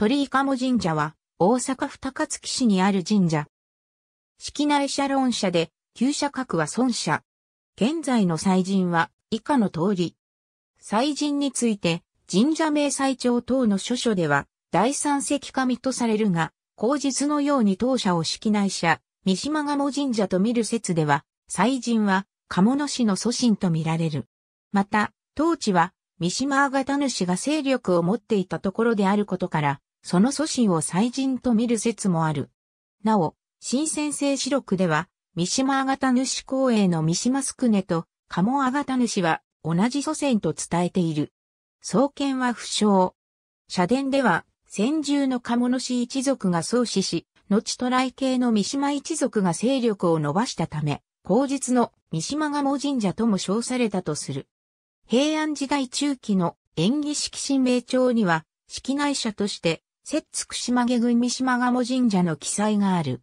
鳥居鴨神社は、大阪府高槻市にある神社。式内社論社で、旧社格は孫社。現在の祭神は、以下の通り。祭神について、神社名祭帳等の諸書では、第三席神とされるが、後日のように当社を式内社、三島鴨神社と見る説では、祭神は、鴨野市の祖神と見られる。また、当地は、三島あがた主が勢力を持っていたところであることから、その祖神を祭神と見る説もある。なお、新先生四録では、三島あがた主公営の三島宿根と、鴨あがた主は同じ祖先と伝えている。創建は不詳。社殿では、先住の鴨の氏一族が創始し、後都来系の三島一族が勢力を伸ばしたため、後日の三島鴨神社とも称されたとする。平安時代中期の演技式神明帳には、式内社として摂津く島下郡三島鴨神社の記載がある。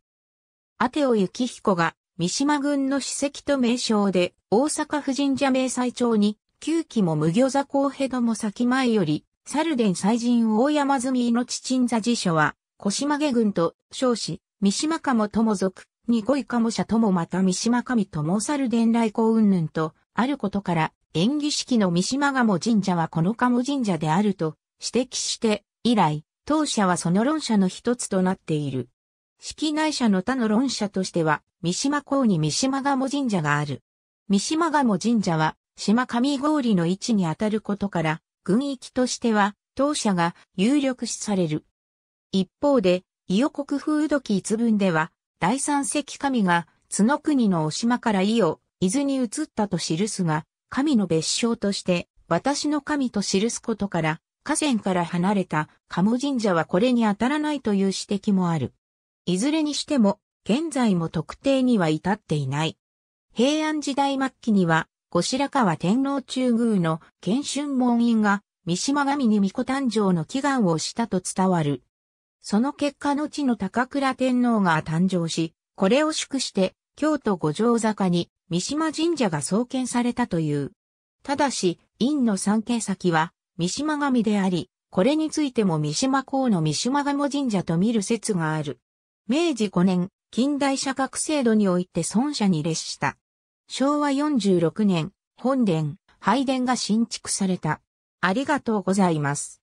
アテオ幸彦が三島郡の史跡と名称で大阪府神社明細帳に旧期も無魚座公へども先前より猿伝祭神大山積の父鎮座辞書は小島下郡と称し三島鴨とも族に恋鴨社ともまた三島神とも猿伝来光云々とあることから演技式の三島鴨神社はこの鴨神社であると指摘して以来当社はその論者の一つとなっている。式内社の他の論者としては、三島港に三島鴨神社がある。三島鴨神社は、島上郡の位置にあたることから、軍域としては、当社が有力視される。一方で、伊予国風土記一文では、第三石神が、角国のお島から伊予、伊豆に移ったと記すが、神の別称として、私の神と記すことから、河川から離れた鴨神社はこれに当たらないという指摘もある。いずれにしても、現在も特定には至っていない。平安時代末期には、後白河天皇中宮の剣春門院が、三島神に御子誕生の祈願をしたと伝わる。その結果の地の高倉天皇が誕生し、これを祝して、京都五条坂に三島神社が創建されたという。ただし、院の参詣先は、三島神であり、これについても三島公の三島神社と見る説がある。明治5年、近代社学制度において孫社に列した。昭和46年、本殿、拝殿が新築された。ありがとうございます。